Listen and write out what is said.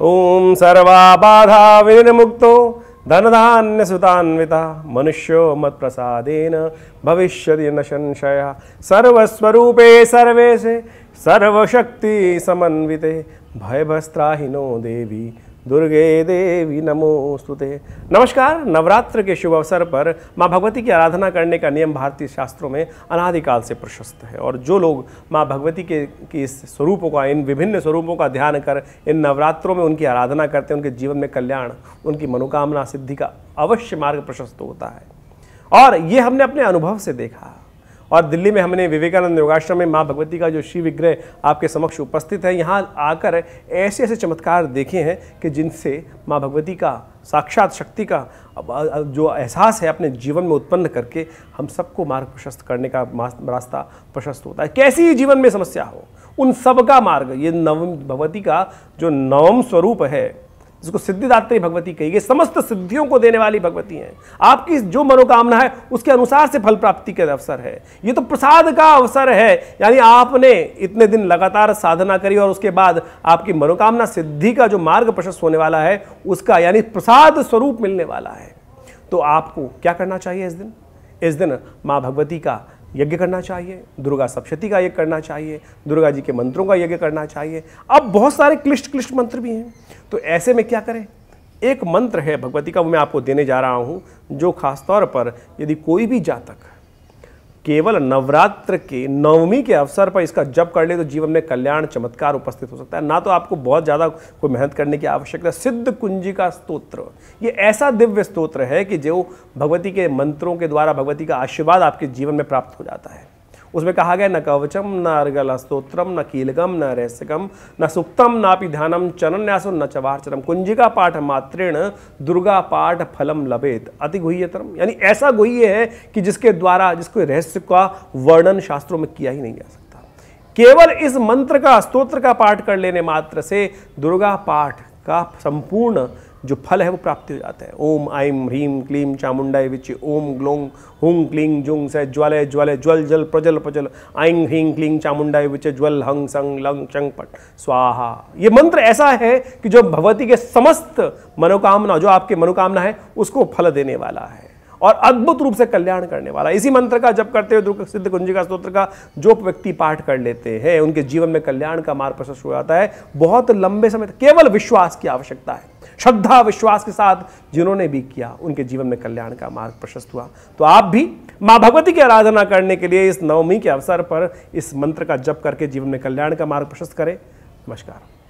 ओम सर्वा बाधा विनिर्मुक्तो धनधान्य सुतान्विता मनुष्यो मत प्रसादेन भविष्य न संशय सर्वस्वरूपे सर्वेशे सर्वशक्ति समन्विते भयभस्त्राहिनो देवी दुर्गे देवी नमोस्तुते नमस्कार नवरात्र के शुभ अवसर पर माँ भगवती की आराधना करने का नियम भारतीय शास्त्रों में अनादिकाल से प्रशस्त है और जो लोग माँ भगवती के की इस स्वरूपों का इन विभिन्न स्वरूपों का ध्यान कर इन नवरात्रों में उनकी आराधना करते हैं उनके जीवन में कल्याण उनकी मनोकामना सिद्धि का अवश्य मार्ग प्रशस्त होता है और ये हमने अपने अनुभव से देखा और दिल्ली में हमने विवेकानंद योगाश्रम में माँ भगवती का जो शिव विग्रह आपके समक्ष उपस्थित है यहाँ आकर ऐसे ऐसे चमत्कार देखे हैं कि जिनसे माँ भगवती का साक्षात शक्ति का जो एहसास है अपने जीवन में उत्पन्न करके हम सबको मार्ग प्रशस्त करने का रास्ता प्रशस्त होता है कैसी ही जीवन में समस्या हो उन सब का मार्ग ये नवम भगवती का जो नवम स्वरूप है जिसको सिद्धिदात्री भगवती कही गई समस्त सिद्धियों को देने वाली भगवती हैं आपकी जो मनोकामना है उसके अनुसार से फल प्राप्ति के अवसर है ये तो प्रसाद का अवसर है यानी आपने इतने दिन लगातार साधना करी और उसके बाद आपकी मनोकामना सिद्धि का जो मार्ग प्रशस्त होने वाला है उसका यानी प्रसाद स्वरूप मिलने वाला है तो आपको क्या करना चाहिए इस दिन इस दिन माँ भगवती का यज्ञ करना चाहिए दुर्गा सप्शती का यज्ञ करना चाहिए दुर्गा जी के मंत्रों का यज्ञ करना चाहिए अब बहुत सारे क्लिष्ट क्लिष्ट मंत्र भी हैं तो ऐसे में क्या करें एक मंत्र है भगवती का वो मैं आपको देने जा रहा हूँ जो खासतौर पर यदि कोई भी जातक केवल नवरात्र के नवमी के अवसर पर इसका जप कर ले तो जीवन में कल्याण चमत्कार उपस्थित हो सकता है ना तो आपको बहुत ज़्यादा कोई मेहनत करने की आवश्यकता सिद्ध कुंजी का स्तोत्र ये ऐसा दिव्य स्तोत्र है कि जो भगवती के मंत्रों के द्वारा भगवती का आशीर्वाद आपके जीवन में प्राप्त हो जाता है उसमें कहा गया न कवचम न अर्गल स्त्रोत्रम न कीलगम न रहस्यकम न सुक्तम नापि ध्यानम न्यासो न चवार्चनम कुंजिका पाठ मात्रेण दुर्गा पाठ फलम लभेत अति गुह्यतरम यानी ऐसा गुह्य है कि जिसके द्वारा जिसको रहस्य का वर्णन शास्त्रों में किया ही नहीं जा सकता केवल इस मंत्र का स्तोत्र का पाठ कर लेने मात्र से दुर्गा पाठ का संपूर्ण जो फल है वो प्राप्ति हो जाता है ओम आईम ह्रीम क्लीम चामुंडा विच ओम ग्लोंग हुंग क्लिंग जुंग सह ज्वालय ज्वल ज्वल जल प्रजल प्रजल आइंग ह्रीम क्लीं चामुंडा विच ज्वल हंग संग लंग चंग पट स्वाहा ये मंत्र ऐसा है कि जो भगवती के समस्त मनोकामना जो आपके मनोकामना है उसको फल देने वाला है और अद्भुत रूप से कल्याण करने वाला इसी मंत्र का जब करते हुए दुर्ग सिद्ध का स्त्रोत्र का जो व्यक्ति पाठ कर लेते हैं उनके जीवन में कल्याण का मार्ग प्रशस्त हो जाता है बहुत लंबे समय तक केवल विश्वास की आवश्यकता है श्रद्धा विश्वास के साथ जिन्होंने भी किया उनके जीवन में कल्याण का मार्ग प्रशस्त हुआ तो आप भी माँ भगवती की आराधना करने के लिए इस नवमी के अवसर पर इस मंत्र का जप करके जीवन में कल्याण का मार्ग प्रशस्त करें नमस्कार